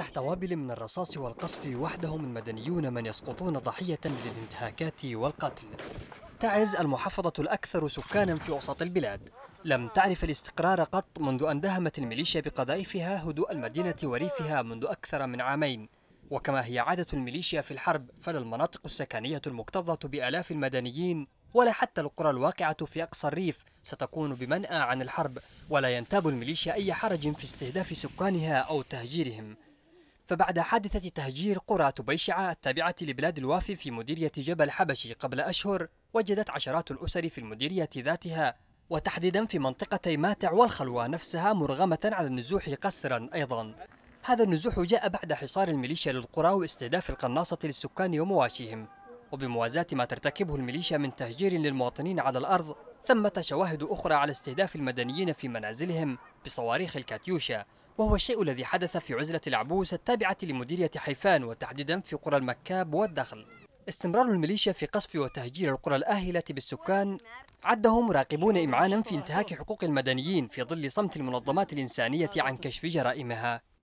تحت وابل من الرصاص والقصف وحدهم المدنيون من يسقطون ضحية للانتهاكات والقتل تعز المحافظة الأكثر سكانا في وسط البلاد لم تعرف الاستقرار قط منذ أن دهمت الميليشيا بقذائفها هدوء المدينة وريفها منذ أكثر من عامين وكما هي عادة الميليشيا في الحرب فلا المناطق السكنية المكتظة بآلاف المدنيين ولا حتى القرى الواقعة في أقصى الريف ستكون بمنأى عن الحرب ولا ينتاب الميليشيا أي حرج في استهداف سكانها أو تهجيرهم فبعد حادثة تهجير قرى تبيشعة التابعة لبلاد الوافي في مديرية جبل حبشي قبل أشهر وجدت عشرات الأسر في المديرية ذاتها وتحديدا في منطقتي ماتع والخلوة نفسها مرغمة على النزوح قسرا أيضا هذا النزوح جاء بعد حصار الميليشيا للقرى واستهداف القناصة للسكان ومواشيهم وبموازاة ما ترتكبه الميليشيا من تهجير للمواطنين على الأرض ثمة شواهد أخرى على استهداف المدنيين في منازلهم بصواريخ الكاتيوشا وهو الشيء الذي حدث في عزلة العبوس التابعة لمديرية حيفان وتحديدا في قرى المكاب والدخل استمرار الميليشيا في قصف وتهجير القرى الآهلة بالسكان عدهم راقبون إمعانا في انتهاك حقوق المدنيين في ظل صمت المنظمات الإنسانية عن كشف جرائمها